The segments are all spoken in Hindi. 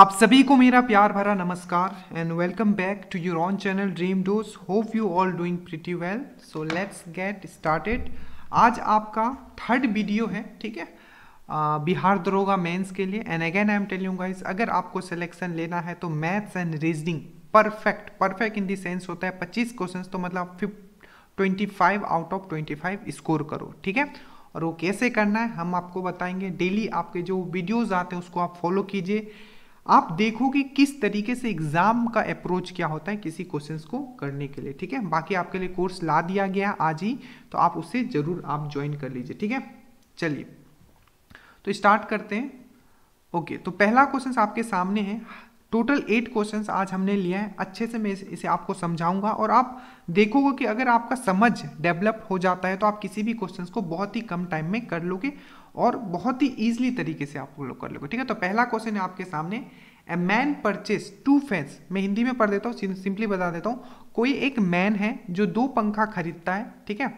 आप सभी को मेरा प्यार भरा नमस्कार and welcome back to your own channel dream dose hope you all doing pretty well so let's get started आज आपका थर्ड वीडियो है ठीक है बिहार दरोगा मेंस के लिए and again I am telling guys अगर आपको सिलेक्शन लेना है तो maths and reasoning perfect perfect in dense sense होता है पच्चीस क्वेश्चन तो मतलब twenty five out of twenty five score करो ठीक है और वो कैसे करना है हम आपको बताएंगे डेली आपके जो वीडियोज़ आते हैं उसको आप फॉलो कीजिए आप देखो कि किस तरीके से एग्जाम का अप्रोच क्या होता है किसी क्वेश्चन को करने के लिए ठीक है बाकी आपके लिए कोर्स ला दिया गया आज ही तो आप उसे जरूर आप ज्वाइन कर लीजिए ठीक है चलिए तो स्टार्ट करते हैं ओके तो पहला क्वेश्चन आपके सामने है टोटल एट क्वेश्चंस आज हमने लिए हैं अच्छे से मैं इसे आपको समझाऊंगा और आप देखोगे कि अगर आपका समझ डेवलप हो जाता है तो आप किसी भी क्वेश्चंस को बहुत ही कम टाइम में कर लोगे और बहुत ही ईजिली तरीके से आप लोग कर लोगे ठीक है तो पहला क्वेश्चन है आपके सामने a man purchase two fans मैं हिंदी में पढ़ देता हूँ सिंपली बता देता हूँ कोई एक मैन है जो दो पंखा खरीदता है ठीक है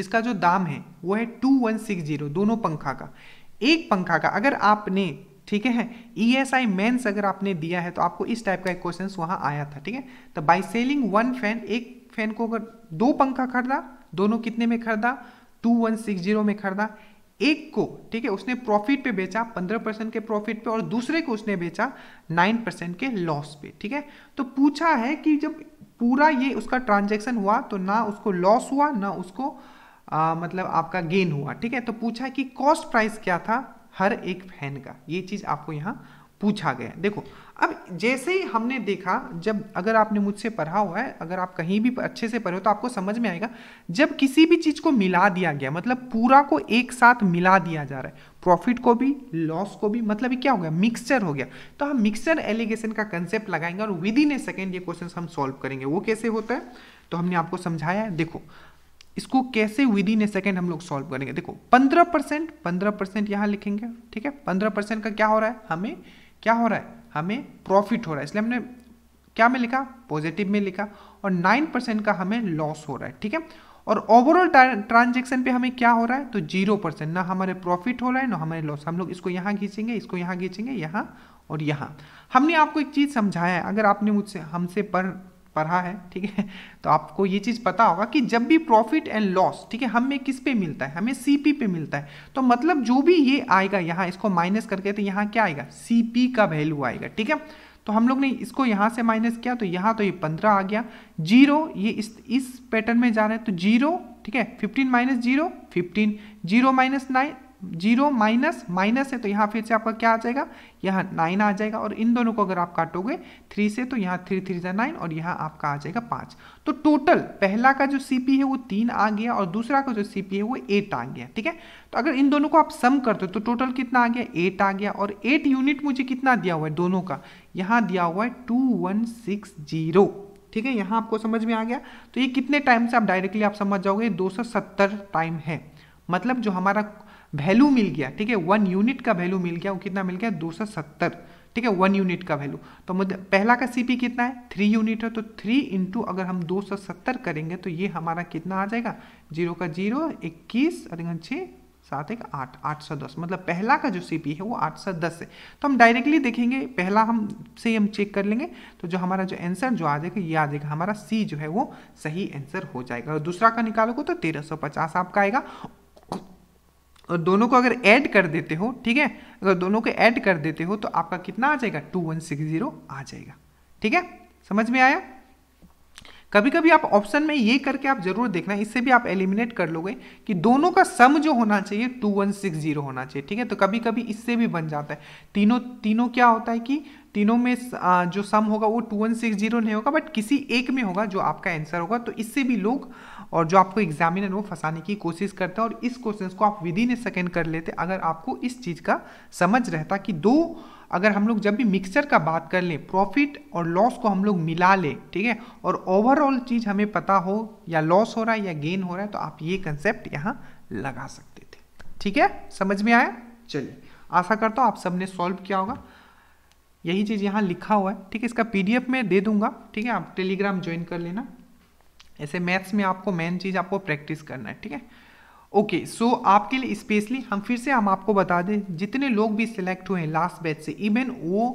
जिसका जो दाम है वो है टू वन सिक्स जीरो दोनों पंखा का एक पंखा का अगर आपने ठीक है ई एस आई मेन्स अगर आपने दिया है तो आपको इस टाइप का एक क्वेश्चन वहाँ आया था ठीक है तो बाई सेलिंग वन फैन एक फैन को अगर दो पंखा खरीदा दोनों कितने में खरीदा टू वन सिक्स जीरो में खरीदा एक को ठीक है उसने प्रॉफिट पे बेचा पंद्रह परसेंट के प्रॉफिट पे और दूसरे को उसने बेचा नाइन परसेंट के लॉस पे ठीक है तो पूछा है कि जब पूरा ये उसका ट्रांजेक्शन हुआ तो ना उसको लॉस हुआ ना उसको आ, मतलब आपका गेन हुआ ठीक है तो पूछा है कि कॉस्ट प्राइस क्या था हर एक फैन का ये चीज़ आपको यहाँ पूछा गया देखो अब जैसे ही हमने देखा जब अगर आपने मुझसे पढ़ा हुआ है अगर आप कहीं भी अच्छे से पढ़े हो तो आपको समझ में आएगा जब किसी भी चीज़ को मिला दिया गया मतलब पूरा को एक साथ मिला दिया जा रहा है प्रॉफिट को भी लॉस को भी मतलब ये क्या हो गया मिक्सचर हो गया तो हम मिक्सचर एलिगेशन का कंसेप्ट लगाएंगे और विद इन ए सेकेंड ये क्वेश्चन हम सॉल्व करेंगे वो कैसे होता है तो हमने आपको समझाया है देखो इसको कैसे विद इन ए सेकेंड हम लोग सॉल्व करेंगे देखो पंद्रह परसेंट पंद्रह परसेंट यहाँ लिखेंगे ठीक है पंद्रह परसेंट का क्या हो रहा है हमें क्या हो रहा है हमें प्रॉफिट हो रहा है इसलिए हमने क्या में लिखा पॉजिटिव में लिखा और नाइन परसेंट का हमें लॉस हो रहा है ठीक है और ओवरऑल ट्रांजेक्शन पे हमें क्या हो रहा है तो जीरो परसेंट ना हमारे प्रॉफिट हो रहा है ना हमारे लॉस हम लोग इसको यहाँ खींचेंगे इसको यहाँ खींचेंगे यहाँ और यहाँ हमने आपको एक चीज़ समझाया है अगर आपने मुझसे हमसे पर पढ़ा है ठीक है तो आपको ये चीज़ पता होगा कि जब भी प्रॉफिट एंड लॉस ठीक है हमें किस पे मिलता है हमें सीपी पे मिलता है तो मतलब जो भी ये आएगा यहाँ इसको माइनस करके तो यहाँ क्या आएगा सीपी का वैल्यू आएगा ठीक है तो हम लोग ने इसको यहाँ से माइनस किया तो यहाँ तो ये पंद्रह आ गया जीरो ये इस इस पैटर्न में जा रहे हैं तो जीरो ठीक है fifteen minus zero fifteen zero minus nine zero minus minus है तो यहाँ फिर से आपका क्या आ जाएगा यहाँ नाइन आ जाएगा और इन दोनों को अगर आप काटोगे थ्री से तो यहाँ थ्री थ्री जै नाइन और यहाँ आपका आ जाएगा पाँच तो टोटल पहला का जो सी है वो तीन आ गया और दूसरा का जो सी है वो एट आ गया ठीक है तो अगर इन दोनों को आप सम कर दो तो टोटल कितना आ गया एट आ गया और एट यूनिट मुझे कितना दिया हुआ है दोनों का यहाँ दिया हुआ है टू वन सिक्स जीरो ठीक है यहाँ आपको समझ में आ गया तो ये कितने टाइम से आप डायरेक्टली आप समझ जाओगे दो टाइम है मतलब जो हमारा वैल्यू मिल गया ठीक है वन यूनिट का वैल्यू मिल गया वो कितना मिल गया दो सौ सत्तर ठीक है वन यूनिट का वैल्यू तो मुझे पहला का सीपी कितना है थ्री यूनिट है तो थ्री इंटू अगर हम दो सौ सत्तर करेंगे तो ये हमारा कितना आ जाएगा जीरो का जीरो इक्कीस और छः सात एक आठ आठ सौ दस मतलब पहला का जो सीपी है वो आठ सौ दस है तो हम डायरेक्टली देखेंगे पहला हम से हम चेक कर लेंगे तो जो हमारा जो आंसर जो आ जाएगा ये आ जाएगा हमारा सी जो है वो सही आंसर हो जाएगा और दूसरा का निकालोगे तो तेरह सौ पचास आपका आएगा और दोनों को अगर ऐड कर देते हो ठीक है अगर दोनों को ऐड कर देते हो तो आपका कितना आ जाएगा टू वन सिक्स जीरो आ जाएगा ठीक है समझ में आया कभी कभी आप ऑप्शन में ये करके आप जरूर देखना इससे भी आप एलिमिनेट कर लोगे कि दोनों का सम जो होना चाहिए टू वन सिक्स जीरो होना चाहिए ठीक है तो कभी कभी इससे भी बन जाता है तीनों तीनों क्या होता है कि तीनों में जो सम होगा वो टू वन सिक्स जीरो नहीं होगा बट किसी एक में होगा जो आपका आंसर होगा तो इससे भी लोग और जो आपको एग्जामिनर वो फंसाने की कोशिश करता है और इस क्वेश्चन को आप विद इन ए सेकेंड कर लेते अगर आपको इस चीज़ का समझ रहता कि दो अगर हम लोग जब भी मिक्सचर का बात कर लें प्रॉफिट और लॉस को हम लोग मिला लें ठीक है और ओवरऑल चीज़ हमें पता हो या लॉस हो रहा है या गेन हो रहा है तो आप ये कंसेप्ट यहाँ लगा सकते थे ठीक है समझ में आया चलिए आशा करता हूँ आप सबने सॉल्व किया होगा यही चीज़ यहाँ लिखा हुआ है ठीक है इसका पीडीएफ मैं दे दूंगा ठीक है आप टेलीग्राम ज्वाइन कर लेना ऐसे मैथ्स में आपको मेन चीज़ आपको प्रैक्टिस करना है ठीक है ओके okay, सो so आपके लिए स्पेशली हम फिर से हम आपको बता दें जितने लोग भी सिलेक्ट हुए हैं लास्ट बैच से इवन वो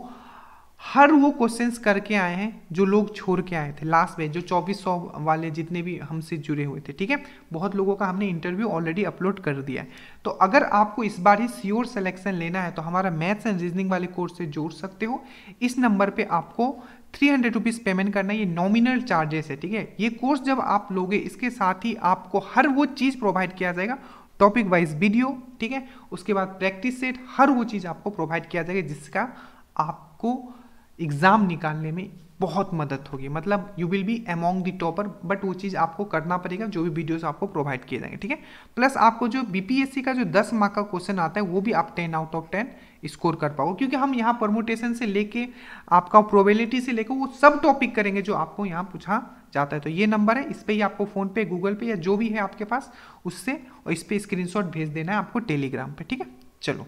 हर वो क्वेश्चंस करके आए हैं जो लोग छोड़ के आए थे लास्ट में जो 2400 वाले जितने भी हमसे जुड़े हुए थे ठीक है बहुत लोगों का हमने इंटरव्यू ऑलरेडी अपलोड कर दिया है तो अगर आपको इस बार ही सियोर सिलेक्शन लेना है तो हमारा मैथ्स एंड रीजनिंग वाले कोर्स से जोड़ सकते हो इस नंबर पर आपको थ्री हंड्रेड रुपीज़ पेमेंट करना ये नॉमिनल चार्जेस है ठीक है ये कोर्स जब आप लोगे इसके साथ ही आपको हर वो चीज़ प्रोवाइड किया जाएगा टॉपिक वाइज वीडियो ठीक है उसके बाद प्रैक्टिस सेट हर वो चीज़ आपको प्रोवाइड किया जाएगा जिसका आपको एग्ज़ाम निकालने में बहुत मदद होगी मतलब you will be among the topper but वो चीज़ आपको करना पड़ेगा जो भी वीडियोस आपको प्रोवाइड किए जाएंगे ठीक है प्लस आपको जो बीपीएससी का जो 10 मार्क का क्वेश्चन आता है वो भी आप 10 आउट ऑफ 10 स्कोर कर पाओगे क्योंकि हम यहाँ परमोटेशन से लेके आपका प्रोबेबिलिटी से लेकर वो सब टॉपिक करेंगे जो आपको यहाँ पूछा जाता है तो ये नंबर है इस पर ही आपको फ़ोन पे गूगल पे या जो भी है आपके पास उससे और इस पर स्क्रीन भेज देना है आपको टेलीग्राम पर ठीक है चलो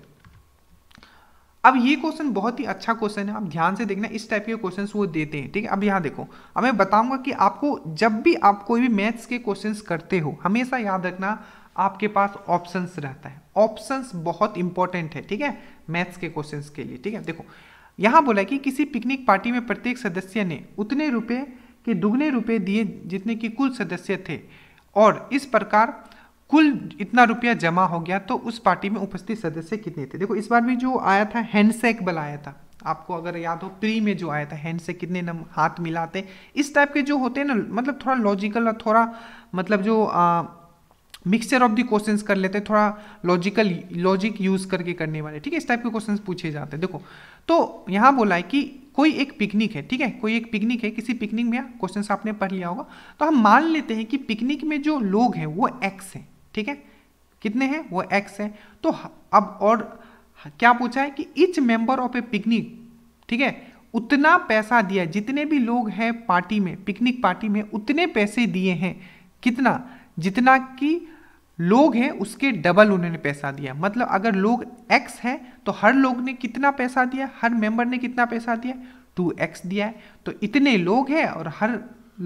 अब ये क्वेश्चन बहुत ही अच्छा क्वेश्चन है आप ध्यान से देखना इस टाइप के क्वेश्चन वो देते हैं ठीक है अब यहाँ देखो अब मैं बताऊंगा कि आपको जब भी आप कोई भी मैथ्स के क्वेश्चन करते हो हमेशा याद रखना आपके पास ऑप्शंस रहता है ऑप्शन बहुत इंपॉर्टेंट है ठीक है मैथ्स के क्वेश्चन के लिए ठीक है देखो यहाँ बोला कि किसी पिकनिक पार्टी में प्रत्येक सदस्य ने उतने रुपये के दुगने रुपये दिए जितने कि कुल सदस्य थे और इस प्रकार कुल इतना रुपया जमा हो गया तो उस पार्टी में उपस्थित सदस्य कितने थे देखो इस बार भी जो आया था हैंडसेक बल आया था आपको अगर याद हो प्री में जो आया था हैंड से कितने नम हाथ मिलाते इस टाइप के जो होते हैं ना मतलब थोड़ा लॉजिकल और थोड़ा मतलब जो मिक्सचर ऑफ दी क्वेश्चन कर लेते हैं थोड़ा लॉजिकल लॉजिक यूज़ करके करने वाले ठीक है इस टाइप के क्वेश्चन पूछे जाते हैं देखो तो यहाँ बोला है कि कोई एक पिकनिक है ठीक है कोई एक पिकनिक है किसी पिकनिक में क्वेश्चन आपने पढ़ लिया होगा तो हम मान लेते हैं कि पिकनिक में जो लोग हैं वो एक्स हैं ठीक है कितने हैं वो एक्स है तो अब और क्या पूछा है कि each member of a picnic ठीक है उतना पैसा दिया जितने भी लोग हैं पार्टी में पिकनिक पार्टी में उतने पैसे दिए हैं कितना जितना कि लोग हैं उसके डबल उन्होंने पैसा दिया मतलब अगर लोग एक्स हैं तो हर लोग ने कितना पैसा दिया हर मेंबर ने कितना पैसा दिया टू एक्स दिया है तो इतने लोग हैं और हर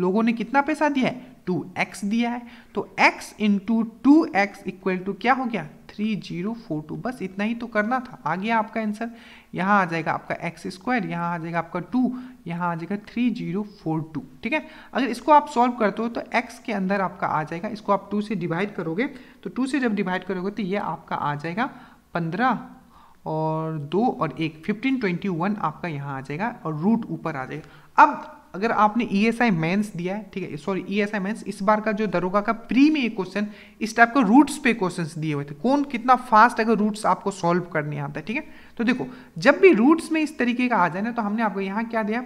लोगों ने कितना पैसा दिया है टू एक्स दिया है तो X into two X equal to क्या हो गया थ्री जीरो फोर टू बस इतना ही तो करना था आ गया आपका आंसर यहाँ आ जाएगा आपका एक्स स्क्वायर यहाँ आ जाएगा आपका टू यहाँ आ जाएगा थ्री जीरो फोर टू ठीक है अगर इसको आप सॉल्व करते हो तो एक्स के अंदर आपका आ जाएगा इसको आप टू से डिवाइड करोगे तो टू से जब डिवाइड करोगे तो ये आपका आ जाएगा पंद्रह और दो और एक फिफ्टीन ट्वेंटी वन आपका यहाँ आ जाएगा और रूट ऊपर आ जाएगा अब अगर आपने ई एस आई मैंस दिया है ठीक है sorry E S I mains इस बार का जो दरोगा का प्री में क्वेश्चन इस टाइप का रूट्स पे क्वेश्चन दिए हुए थे कौन कितना फास्ट अगर रूट्स आपको सॉल्व करने आता है ठीक है तो देखो जब भी रूट्स में इस तरीके का आ जाए ना तो हमने आपको यहाँ क्या दिया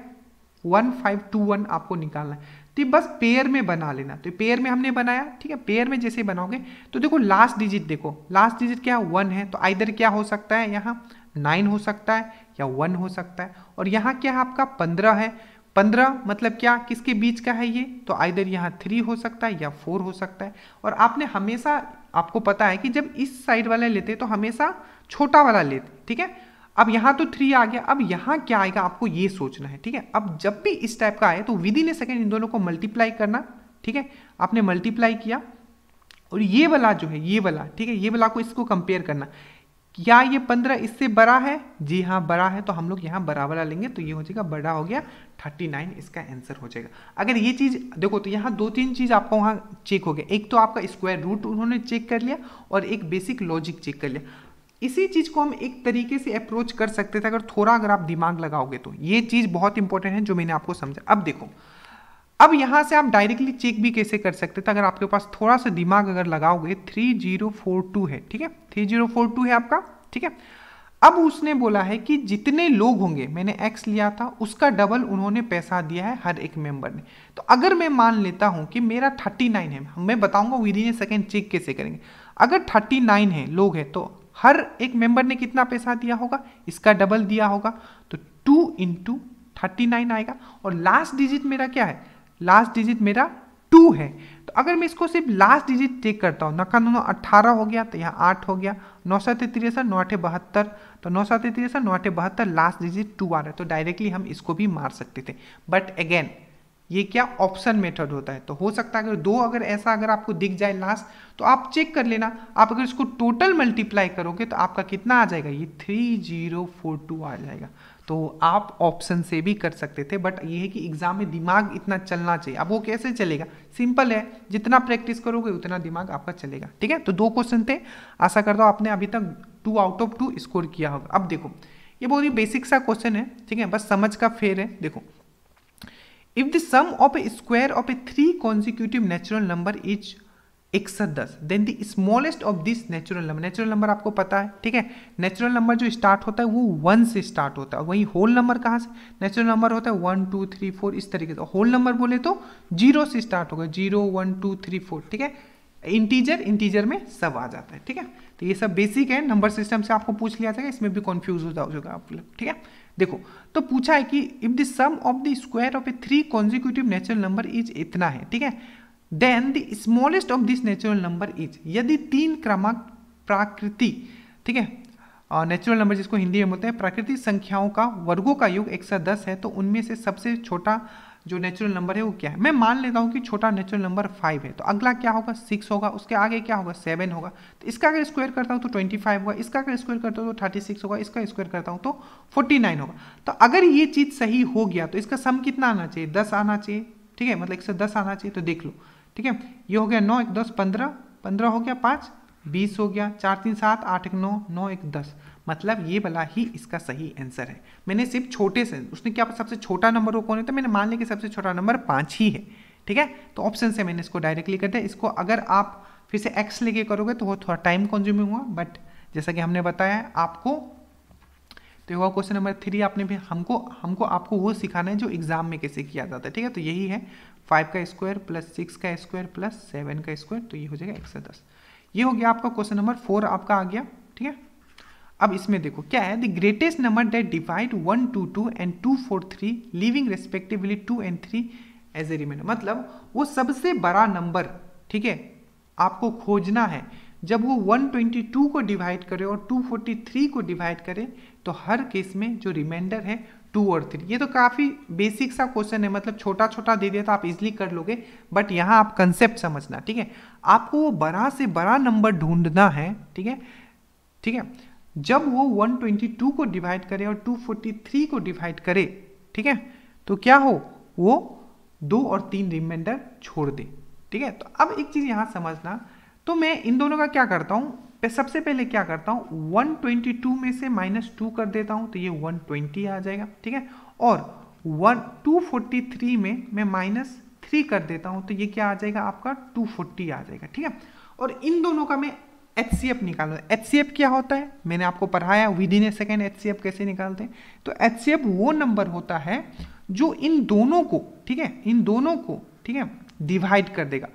वन फाइव टू वन आपको निकालना है तो बस पेयर में बना लेना तो पेयर में हमने बनाया ठीक है पेयर में जैसे बनाओगे तो देखो लास्ट डिजिट देखो लास्ट डिजिट क्या वन है तो आइधर क्या हो सकता है यहाँ नाइन हो सकता है या वन हो सकता है और यहाँ क्या है आपका पंद्रह है पंद्रह मतलब क्या किसके बीच का है ये तो आइधर यहाँ थ्री हो सकता है या फोर हो सकता है और आपने हमेशा आपको पता है कि जब इस साइड वाला लेते तो हमेशा छोटा वाला लेते ठीक है अब यहाँ तो थ्री आ गया अब यहाँ क्या आएगा आपको ये सोचना है ठीक है अब जब भी इस टाइप का आए तो with within a second in दोनों को मल्टीप्लाई करना ठीक है आपने मल्टीप्लाई किया और ये वाला जो है ये वाला ठीक है ये वाला को इसको कंपेयर करना क्या ये पंद्रह इससे बड़ा है जी हाँ बड़ा है तो हम लोग यहाँ बड़ा वाला लेंगे तो ये हो जाएगा बड़ा हो गया थर्टी नाइन इसका आंसर हो जाएगा अगर ये चीज़ देखो तो यहाँ दो तीन चीज़ आपको वहाँ चेक हो गया एक तो आपका स्क्वायर रूट उन्होंने चेक कर लिया और एक बेसिक लॉजिक चेक कर लिया इसी चीज़ को हम एक तरीके से अप्रोच कर सकते थे अगर थोड़ा अगर आप दिमाग लगाओगे तो ये चीज़ बहुत इंपॉर्टेंट है जो मैंने आपको समझा अब देखो अब यहाँ से आप डायरेक्टली चेक भी कैसे कर सकते थे अगर आपके पास थोड़ा सा दिमाग अगर लगाओगे थ्री जीरो फोर टू है ठीक है थ्री जीरो फोर टू है आपका ठीक है अब उसने बोला है कि जितने लोग होंगे मैंने एक्स लिया था उसका डबल उन्होंने पैसा दिया है हर एक मेंबर ने तो अगर मैं मान लेता हूं कि मेरा 39 है मैं बताऊंगा within a second check कैसे करेंगे अगर 39 है लोग हैं तो हर एक मेंबर ने कितना पैसा दिया होगा इसका डबल दिया होगा तो टू इंटू आएगा और लास्ट डिजिट मेरा क्या है लास्ट डिजिट मेरा टू है तो अगर मैं इसको सिर्फ लास्ट डिजिट चेक करता हूँ नक्का नौ अट्ठारह हो गया तो यहाँ आठ हो गया नौ सौ तिरसठ नौ आठ बहत्तर तो नौ सौ तिरसठ नौ आठ बहत्तर लास्ट डिजिट टू आ रहा है तो डायरेक्टली हम इसको भी मार सकते थे बट अगेन ये क्या ऑप्शन मेथड होता है तो हो सकता है अगर दो अगर ऐसा अगर आपको दिख जाए लास्ट तो आप चेक कर लेना आप अगर इसको टोटल मल्टीप्लाई करोगे तो आपका कितना आ जाएगा ये थ्री जीरो फोर टू आ जाएगा तो आप ऑप्शन से भी कर सकते थे बट ये है कि एग्ज़ाम में दिमाग इतना चलना चाहिए अब वो कैसे चलेगा सिंपल है जितना प्रैक्टिस करोगे उतना दिमाग आपका चलेगा ठीक है तो दो क्वेश्चन थे आशा करता हूँ आपने अभी तक two out of two score किया होगा अब देखो ये बहुत ही बेसिक सा क्वेश्चन है ठीक है बस समझ का फेर है देखो if the sum of a square of a three consecutive natural number is सौ दस then the smallest of this natural number natural number आपको पता है ठीक है नेचुरल नंबर जो स्टार्ट होता है वो वन से स्टार्ट होता है वही होल नंबर कहाँ से नेचुरल नंबर होता है वन टू थ्री फोर इस तरीके से होल नंबर बोले तो जीरो से स्टार्ट होगा zero one two three four ठीक है इंटीजर इंटीजर में सब आ जाता है ठीक है तो ये सब बेसिक है नंबर सिस्टम से आपको पूछ लिया जाएगा इसमें भी कॉन्फ्यूज हो जाओगे आप लोग ठीक है देखो तो पूछा है कि if the sum of the square of a three consecutive natural number is इतना है ठीक है then the smallest of this natural number is यदि तीन क्रमांक प्राकृति ठीक है नेचुरल नंबर जिसको हिंदी में बोलते हैं प्राकृतिक संख्याओं का वर्गों का योग दस है तो उनमें से सबसे छोटा जो नेचुरल नंबर है वो क्या है मैं मान लेता हूँ कि छोटा नेचुरल नंबर फाइव है तो अगला क्या होगा सिक्स होगा उसके आगे क्या होगा सेवन होगा तो इसका अगर स्क्वायर करता हूँ तो ट्वेंटी फाइव होगा इसका अगर स्क्वायर करता हूँ तो थर्टी सिक्स होगा इसका स्क्वायर करता हूँ तो फोर्टी नाइन होगा तो अगर ये चीज़ सही हो गया तो इसका सम कितना आना चाहिए दस आना चाहिए ठीक है मतलब एक सौ दस आना चाहिए तो देख लो ठीक है ये हो गया नौ एक दस पंद्रह पंद्रह हो गया पाँच बीस हो गया चार तीन सात आठ एक नौ नौ एक दस मतलब ये वाला ही इसका सही आंसर है मैंने सिर्फ छोटे से उसने क्या सबसे छोटा नंबर वो कौन है तो मैंने मान लिया कि सबसे छोटा नंबर पाँच ही है ठीक है तो ऑप्शन से मैंने इसको डायरेक्टली कर दिया इसको अगर आप फिर से एक्स लेके करोगे तो वो थोड़ा टाइम कंज्यूमिंग हुआ बट जैसा कि हमने बताया आपको तो हुआ क्वेश्चन नंबर थ्री आपने भी हमको हमको आपको वो सिखाना है जो एग्जाम में कैसे किया जाता है ठीक है तो यही है फाइव का स्क्वायर प्लस सिक्स का स्क्वायर प्लस सेवन का स्क्वायर तो ये हो जाएगा एक सौ दस ये हो गया आपका क्वेश्चन नंबर फोर आपका आ गया ठीक है अब इसमें देखो क्या है the greatest number that divide one two two and two four three leaving respectively two and three as a remainder मतलब वो सबसे बड़ा नंबर ठीक है आपको खोजना है जब वो 122 को डिवाइड करे और 243 को डिवाइड करे तो हर केस में जो रिमाइंडर है टू और थ्री ये तो काफ़ी बेसिक सा क्वेश्चन है मतलब छोटा छोटा दे दिया तो आप इजिली कर लोगे बट यहाँ आप कंसेप्ट समझना ठीक है आपको वो बड़ा से बड़ा नंबर ढूंढना है ठीक है ठीक है जब वो 122 को डिवाइड करे और 243 को डिवाइड करे ठीक है तो क्या हो वो दो और तीन रिमाइंडर छोड़ दे ठीक है तो अब एक चीज़ यहाँ समझना तो मैं इन दोनों का क्या करता हूँ मैं सबसे पहले क्या करता हूँ 122 में से माइनस टू कर देता हूँ तो ये 120 आ जाएगा ठीक है और वन 243 में मैं माइनस थ्री कर देता हूँ तो ये क्या आ जाएगा आपका 240 आ जाएगा ठीक है और इन दोनों का मैं एच सी एफ निकालना एच सी एफ क्या होता है मैंने आपको पढ़ाया within a second H C F कैसे निकालते हैं तो एच सी एफ वो नंबर होता है जो इन दोनों को ठीक है इन दोनों को ठीक है डिवाइड कर देगा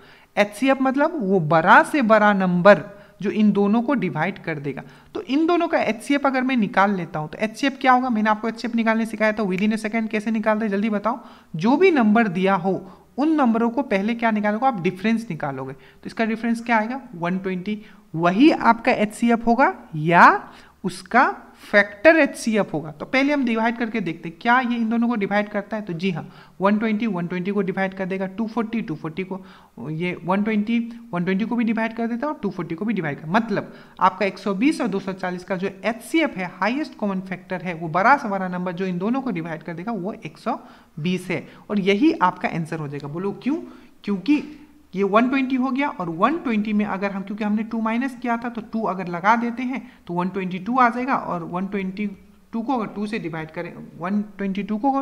एच सी एफ मतलब वो बड़ा से बड़ा नंबर जो इन दोनों को डिवाइड कर देगा तो इन दोनों का एच अगर मैं निकाल लेता हूं तो एच क्या होगा मैंने आपको एच निकालने सिखाया था विद इन ए सेकेंड कैसे निकालते जल्दी बताओ जो भी नंबर दिया हो उन नंबरों को पहले क्या निकालोगे आप डिफरेंस निकालोगे तो इसका डिफरेंस क्या आएगा 120 वही आपका एच होगा या उसका फैक्टर एच सी एफ होगा तो पहले हम डिवाइड करके देखते हैं क्या ये इन दोनों को डिवाइड करता है तो जी हाँ 120 120 को डिवाइड कर देगा 240 240 को ये 120 120 को भी डिवाइड कर देता है और 240 को भी डिवाइड कर मतलब आपका 120 और 240 का जो एच सी एफ है हाईएस्ट कॉमन फैक्टर है वो बड़ा बड़ा नंबर जो इन दोनों को डिवाइड कर देगा वो एक है और यही आपका आंसर हो जाएगा बोलो क्यों क्योंकि ये 120 हो गया और 120 में अगर हम क्योंकि हमने 2 माइनस किया था तो 2 अगर लगा देते हैं तो 122 आ जाएगा और 122 को अगर 2 से डिवाइड करें 122 को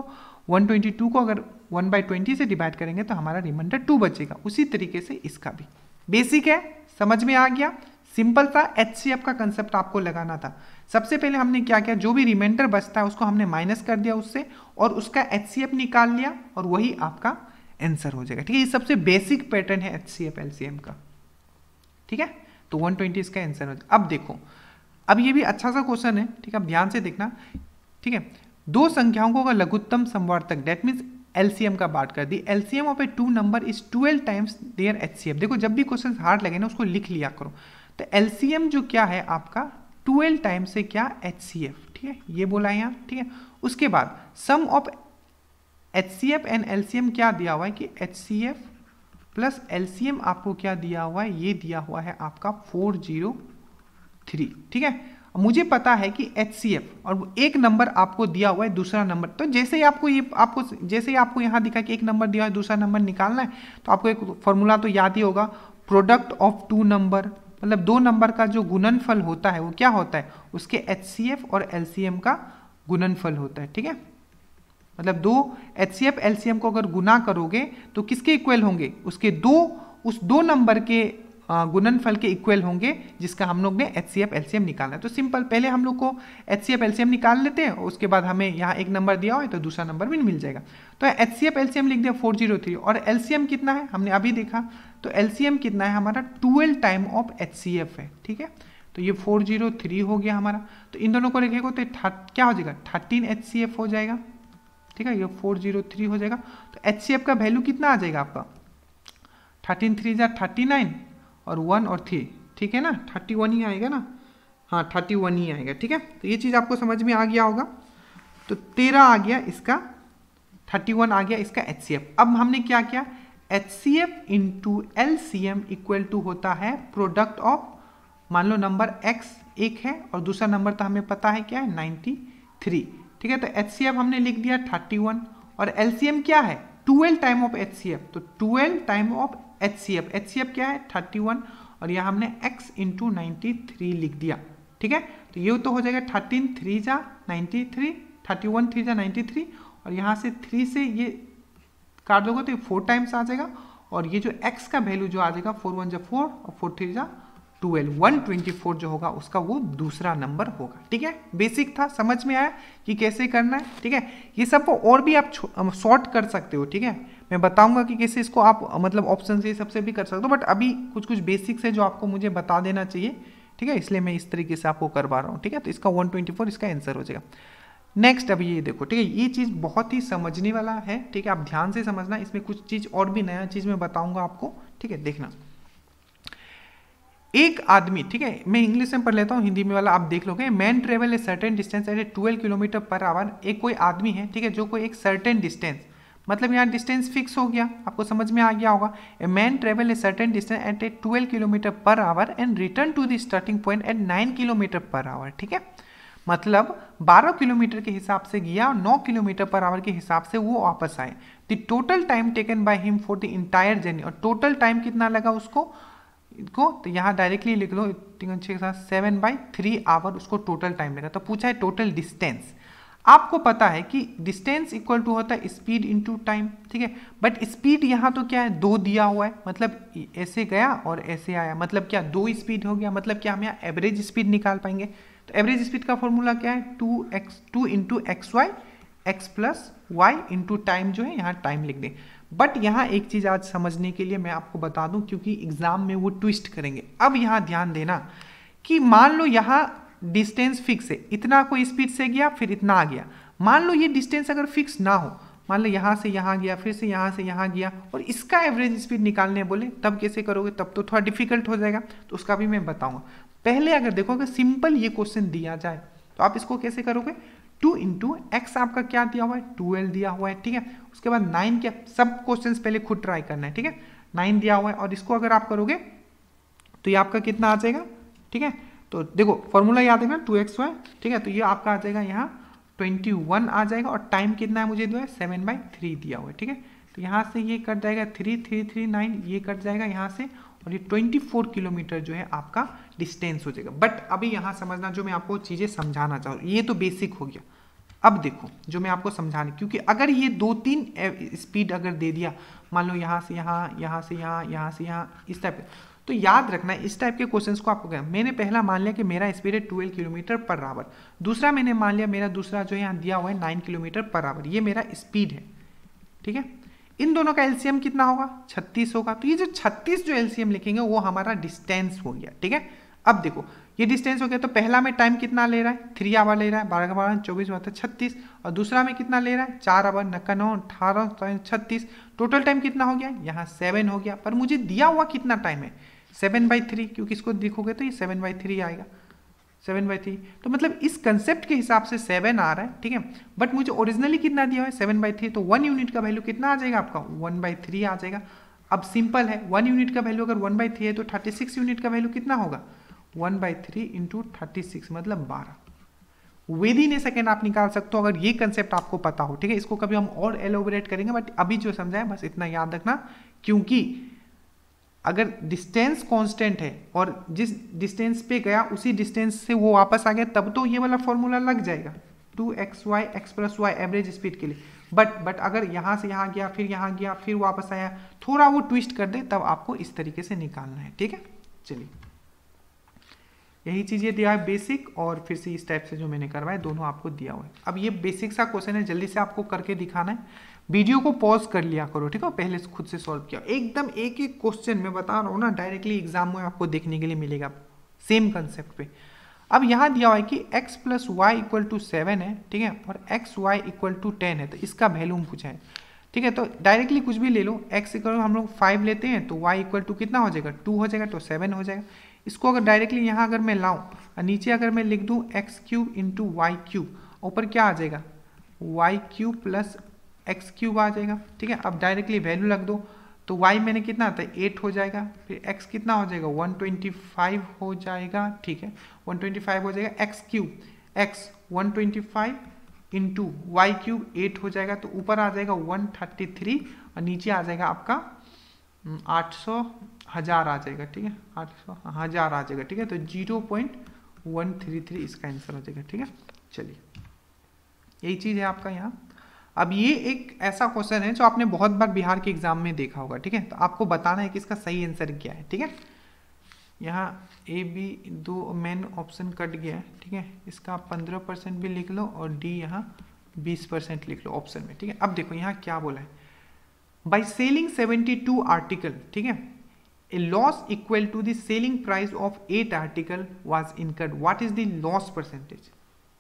122 को अगर 1 बाई ट्वेंटी से डिवाइड करेंगे तो हमारा रिमाइंडर 2 बचेगा उसी तरीके से इसका भी बेसिक है समझ में आ गया सिंपल था एच का कंसेप्ट आपको लगाना था सबसे पहले हमने क्या किया जो भी रिमाइंडर बचता है उसको हमने माइनस कर दिया उससे और उसका एच निकाल लिया और वही आपका आंसर हो जाएगा ठीक है ये सबसे बेसिक पैटर्न है H C F L C M का ठीक है तो 120 इसका आंसर हो जाएगा अब देखो अब ये भी अच्छा सा क्वेश्चन है ठीक है अब ध्यान से देखना ठीक है दो संख्याओं को लघुत्तम संवर्तक डेट मीन्स एलसीएम का बात कर the LCM of a two number is twelve times their H C F देखो जब भी क्वेश्चन हार्ड लगे ना उसको लिख लिया करो तो एलसीएम जो क्या है आपका ट्वेल्व टाइम्स से क्या एच सी एफ ठीक है ये बोला यहाँ ठीक है उसके बाद sum of H C F and L C M क्या दिया हुआ है कि H C F plus L C M आपको क्या दिया हुआ है ये दिया हुआ है आपका फोर जीरो थ्री ठीक है मुझे पता है कि एच सी एफ और एक नंबर आपको दिया हुआ है दूसरा नंबर तो जैसे ही आपको ये आपको जैसे ही आपको यहाँ दिखा कि एक नंबर दिया है दूसरा नंबर निकालना है तो आपको एक फॉर्मूला तो याद ही होगा प्रोडक्ट ऑफ टू नंबर मतलब दो नंबर का जो गुणनफल होता है वो क्या होता है उसके एच सी एफ और एल सी एम का गुणनफल होता है ठीक है मतलब दो H C F L C M को अगर गुना करोगे तो किसके इक्वल होंगे उसके दो उस दो नंबर के गुणनफल के इक्वल होंगे जिसका हम लोग ने H C F L C M निकालना है तो सिंपल पहले हम लोग को H C F L C M निकाल लेते हैं उसके बाद हमें यहाँ एक नंबर दिया हो तो दूसरा नंबर भी मिल जाएगा तो H C F L C M लिख दिया फोर जीरो थ्री और एल सी एम कितना है हमने अभी देखा तो एल सी एम कितना है हमारा twelve time of H C F है ठीक है तो ये फोर जीरो थ्री हो गया हमारा तो इन दोनों को रखेगा तो क्या हो जाएगा थर्टीन एच सी एफ हो जाएगा ठीक है ये फोर जीरो थ्री हो जाएगा तो एच का वैल्यू कितना आ जाएगा आपका थर्टीन थ्री ज़ा थर्टी नाइन और वन और थ्री ठीक है ना थर्टी वन ही आएगा ना हाँ थर्टी वन ही आएगा ठीक है तो ये चीज़ आपको समझ में आ गया होगा तो तेरह आ गया इसका थर्टी वन आ गया इसका एच अब हमने क्या किया H C F two L C M equal to होता है प्रोडक्ट ऑफ मान लो नंबर एक्स एक है और दूसरा नंबर तो हमें पता है क्या है नाइन्टी थ्री ठीक है तो एच हमने लिख दिया थर्टी वन और एल क्या है ट्वेल्व टाइम ऑफ एच तो twelve time of H C F H C F क्या है थर्टी वन और यहाँ हमने एक्स इंटू नाइन्टी थ्री लिख दिया ठीक है तो ये तो हो जाएगा थर्टीन थ्री जा ninety three thirty one three जा नाइन्टी थ्री और यहाँ से थ्री से ये काट दोगे तो ये फोर टाइम्स आ जाएगा और ये जो एक्स का वैल्यू जो आ जाएगा फोर वन जा फोर और फोर थ्री जा ट्वेल्व वन ट्वेंटी फोर जो होगा उसका वो दूसरा नंबर होगा ठीक है बेसिक था समझ में आया कि कैसे करना है ठीक है ये सब को और भी आप शॉर्ट कर सकते हो ठीक है मैं बताऊंगा कि कैसे इसको आप मतलब ऑप्शन से सबसे भी कर सकते हो बट अभी कुछ कुछ बेसिक्स है जो आपको मुझे बता देना चाहिए ठीक है इसलिए मैं इस तरीके से आपको करवा रहा हूँ ठीक है तो इसका वन इसका आंसर हो जाएगा नेक्स्ट अभी ये देखो ठीक है ये चीज़ बहुत ही समझने वाला है ठीक है आप ध्यान से समझना इसमें कुछ चीज़ और भी नया चीज़ मैं बताऊंगा आपको ठीक है देखना एक आदमी ठीक है मैं इंग्लिश में पढ़ लेता हूँ हिंदी में वाला आप देख लोगे man travel a certain distance at a twelve kilometre per hour एक कोई आदमी है ठीक है जो कोई एक सर्टेन डिस्टेंस मतलब यहाँ डिस्टेंस फिक्स हो गया आपको समझ में आ गया होगा a man travel a certain distance at a twelve kilometre per hour and return to the starting point at nine kilometre per hour ठीक है मतलब 12 किलोमीटर के हिसाब से गया और 9 किलोमीटर पर आवर के हिसाब से वो वापस आए the total time taken by him for the entire journey और टोटल टाइम कितना लगा उसको इनको तो यहाँ डायरेक्टली लिख लो तीन छः के साथ सेवन बाई थ्री आवर उसको टोटल टाइम लेगा तो पूछा है टोटल डिस्टेंस आपको पता है कि डिस्टेंस इक्वल टू होता है स्पीड इंटू टाइम ठीक है बट स्पीड यहाँ तो क्या है दो दिया हुआ है मतलब ऐसे गया और ऐसे आया मतलब क्या दो स्पीड हो गया मतलब क्या हम यहाँ एवरेज स्पीड निकाल पाएंगे तो एवरेज स्पीड का फॉर्मूला क्या है two X two into X Y X plus Y into time जो है यहाँ टाइम लिख दें बट यहाँ एक चीज़ आज समझने के लिए मैं आपको बता दूं क्योंकि एग्ज़ाम में वो ट्विस्ट करेंगे अब यहाँ ध्यान देना कि मान लो यहाँ डिस्टेंस फिक्स है इतना कोई स्पीड से गया फिर इतना आ गया मान लो ये डिस्टेंस अगर फिक्स ना हो मान लो यहाँ से यहाँ गया फिर से यहाँ से यहाँ गया और इसका एवरेज स्पीड निकालने बोले तब कैसे करोगे तब तो थोड़ा डिफिकल्ट हो जाएगा तो उसका भी मैं बताऊँगा पहले अगर देखो सिंपल ये क्वेश्चन दिया जाए तो आप इसको कैसे करोगे टू इंटू एक्स आपका क्या दिया हुआ है ट्वेल्व दिया हुआ है ठीक है उसके बाद नाइन क्या सब क्वेश्चन पहले खुद ट्राई करना है ठीक है नाइन दिया हुआ है और इसको अगर आप करोगे तो ये आपका कितना आ जाएगा ठीक है तो देखो फॉर्मूला याद है टू एक्स वाई ठीक है तो ये आपका आ जाएगा यहाँ ट्वेंटी वन आ जाएगा और टाइम कितना है मुझे जो है सेवन बाई थ्री दिया हुआ है ठीक है तो यहाँ से ये कट जाएगा थ्री थ्री थ्री नाइन ये कट जाएगा यहाँ से और ये 24 किलोमीटर जो है आपका डिस्टेंस हो जाएगा बट अभी यहाँ समझना जो मैं आपको चीज़ें समझाना चाहूँ ये तो बेसिक हो गया अब देखो जो मैं आपको समझाने क्योंकि अगर ये दो तीन स्पीड अगर दे दिया मान लो यहाँ से यहाँ यहाँ से यहाँ यहाँ से यहाँ इस टाइप तो याद रखना इस टाइप के क्वेश्चंस को आपको क्या मैंने पहला मान लिया कि मेरा स्पीड है ट्वेल्व किलोमीटर पर आवर दूसरा मैंने मान लिया मेरा दूसरा जो यहाँ दिया हुआ है नाइन किलोमीटर पर आवर ये मेरा स्पीड है ठीक है इन दोनों का एलसीएम कितना होगा 36 होगा तो ये जो 36 जो एलसीएम लिखेंगे वो हमारा डिस्टेंस हो गया ठीक है अब देखो ये डिस्टेंस हो गया तो पहला में टाइम कितना ले रहा है थ्री आवर ले रहा है बारह का बारह चौबीस मतलब छत्तीस और दूसरा में कितना ले रहा है चार आवर नक्का नौ अठारह तो छत्तीस टोटल टाइम कितना हो गया यहाँ सेवन हो गया पर मुझे दिया हुआ कितना टाइम है सेवन बाई थ्री क्योंकि इसको देखोगे तो ये सेवन बाई थ्री आएगा सेवन बाई थ्री तो मतलब इस कंसेप्ट के हिसाब से सेवन आ रहा है ठीक है बट मुझे ओरिजिनली कितना दिया हुआ है सेवन बाई थ्री तो वन यूनिट का वैल्यू कितना आ जाएगा आपका वन बाई थ्री आ जाएगा अब सिंपल है वन यूनिट का वैल्यू अगर वन बाई थ्री है तो थर्टी सिक्स यूनिट का वैल्यू कितना होगा one by three into thirty six मतलब बारह विद इन ए सेकेंड आप निकाल सकते हो अगर ये कंसेप्ट आपको पता हो ठीक है इसको कभी हम और एलोबरेट करेंगे बट अभी जो समझाए बस इतना याद रखना क्योंकि अगर डिस्टेंस कांस्टेंट है और जिस डिस्टेंस पे गया उसी डिस्टेंस से वो वापस आ गया तब तो ये वाला फॉर्मूला लग जाएगा two X Y X plus Y average speed के लिए बट बट अगर यहाँ से यहाँ गया फिर यहाँ गया फिर वापस आया थोड़ा वो ट्विस्ट कर दे तब आपको इस तरीके से निकालना है ठीक है चलिए यही चीज ये दिया है बेसिक और फिर से इस टाइप से जो मैंने करवाया दोनों आपको दिया हुआ है अब ये बेसिक सा क्वेश्चन है जल्दी से आपको करके दिखाना है वीडियो को पॉज कर लिया करो ठीक है पहले खुद से सॉल्व किया एकदम एक एक क्वेश्चन में बता रहा हूँ ना डायरेक्टली एग्जाम में आपको देखने के लिए मिलेगा सेम कंसेप्ट पे अब यहाँ दिया हुआ है कि x plus Y equal to seven है ठीक है और X Y equal to ten है तो इसका वैल्यू पूछा है ठीक है तो डायरेक्टली कुछ भी ले लो x इक्वल हम लोग फाइव लेते हैं तो y इक्वल टू कितना हो जाएगा टू हो जाएगा तो सेवन हो जाएगा इसको अगर डायरेक्टली यहाँ अगर मैं लाऊँ और नीचे अगर मैं लिख दूँ X cube into Y cube ऊपर क्या आ जाएगा Y cube plus X cube आ जाएगा ठीक है अब डायरेक्टली वैल्यू लग दो तो वाई मैंने कितना आता है एट हो जाएगा फिर एक्स कितना हो जाएगा वन ट्वेंटी फाइव हो जाएगा ठीक है वन ट्वेंटी फाइव हो जाएगा X cube X one twenty five into Y cube eight हो जाएगा तो ऊपर आ जाएगा वन थर्टी थ्री और नीचे आ जाएगा आपका हम्म, आठ सौ हज़ार आ जाएगा ठीक है आठ सौ हज़ार आ जाएगा ठीक है तो zero point one three three इसका आंसर हो जाएगा ठीक है चलिए यही चीज़ है आपका यहाँ अब ये एक ऐसा क्वेश्चन है जो आपने बहुत बार बिहार के एग्जाम में देखा होगा ठीक है तो आपको बताना है कि इसका सही आंसर क्या है ठीक है यहाँ ए बी दो मेन ऑप्शन कट गया है ठीक है इसका पंद्रह परसेंट भी लिख लो और डी यहाँ बीस परसेंट लिख लो ऑप्शन में ठीक है अब देखो यहाँ क्या बोला है by selling seventy two article ठीक है a loss equal to the selling price of eight article was incurred what is the loss percentage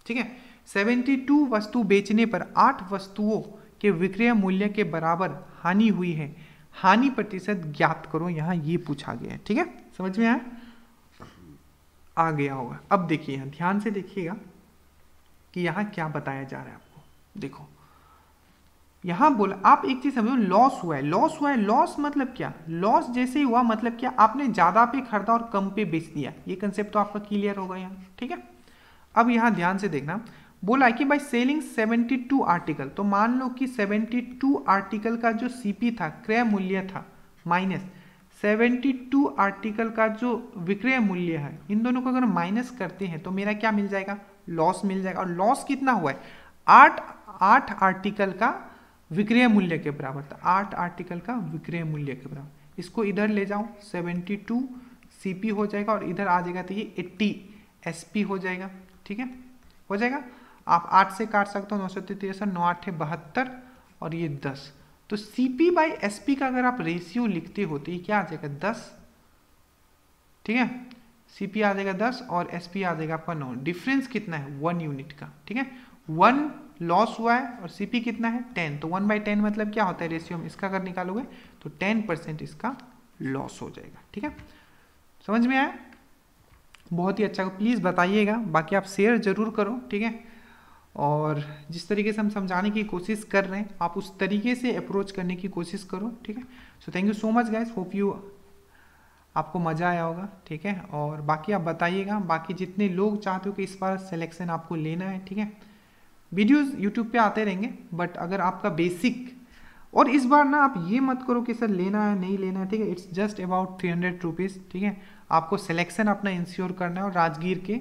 ठीक है 72 वस्तु बेचने पर आठ वस्तुओं के विक्रय मूल्य के बराबर हानि हुई है हानि प्रतिशत ज्ञात करो यहाँ ये पूछा गया है ठीक है समझ में आया आ गया होगा अब देखिए यहाँ ध्यान से देखिएगा कि यहाँ क्या बताया जा रहा है आपको देखो यहाँ बोला आप एक चीज समझो लॉस हुआ है लॉस हुआ है लॉस मतलब क्या लॉस जैसे हुआ मतलब क्या आपने ज्यादा पे खरीदा और कम पे बेच दिया ये कंसेप्ट तो आपका क्लियर होगा यहाँ ठीक है अब यहाँ ध्यान से देखना बोला कि बाई सेलिंग 72 आर्टिकल तो मान लो कि 72 आर्टिकल का जो सीपी था क्रय मूल्य था माइनस 72 आर्टिकल का जो विक्रय मूल्य है इन दोनों को अगर माइनस करते हैं तो मेरा क्या मिल जाएगा लॉस मिल जाएगा और लॉस कितना हुआ है आठ आठ आर्टिकल का विक्रय मूल्य के बराबर था आठ आर्टिकल का विक्रय मूल्य के बराबर इसको इधर ले जाऊँ सेवेंटी टू हो जाएगा और इधर आ जाएगा तो ये एट्टी एस हो जाएगा ठीक है हो जाएगा आप आठ से काट सकते हो नौ सौ तिरसठ नौ आठ बहत्तर और ये दस तो C P by S P का अगर आप रेशियो लिखते हो तो ये क्या आ जाएगा दस ठीक है सी पी आ जाएगा दस और एस पी आ जाएगा आपका नौ डिफरेंस कितना है वन यूनिट का ठीक है वन लॉस हुआ है और सी पी कितना है टेन तो वन बाई टेन मतलब क्या होता है रेशियो में इसका अगर निकालोगे तो टेन परसेंट इसका लॉस हो जाएगा ठीक है समझ में आया बहुत ही अच्छा प्लीज़ तो बताइएगा बाकी आप शेयर ज़रूर करो ठीक है और जिस तरीके से हम समझाने की कोशिश कर रहे हैं आप उस तरीके से अप्रोच करने की कोशिश करो ठीक है so thank you so much guys hope you आपको मज़ा आया होगा ठीक है और बाकी आप बताइएगा बाकी जितने लोग चाहते हो कि इस बार सिलेक्शन आपको लेना है ठीक है वीडियोस यूट्यूब पे आते रहेंगे बट अगर आपका बेसिक और इस बार ना आप ये मत करो कि सर लेना है नहीं लेना है ठीक है it's just about three hundred rupees ठीक है आपको सिलेक्शन अपना इंश्योर करना है और राजगीर के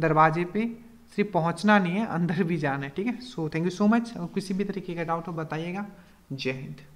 दरवाजे पर सिर्फ पहुंचना नहीं है अंदर भी जाना है ठीक है so thank you so much और किसी भी तरीके का डाउट हो बताइएगा जय हिंद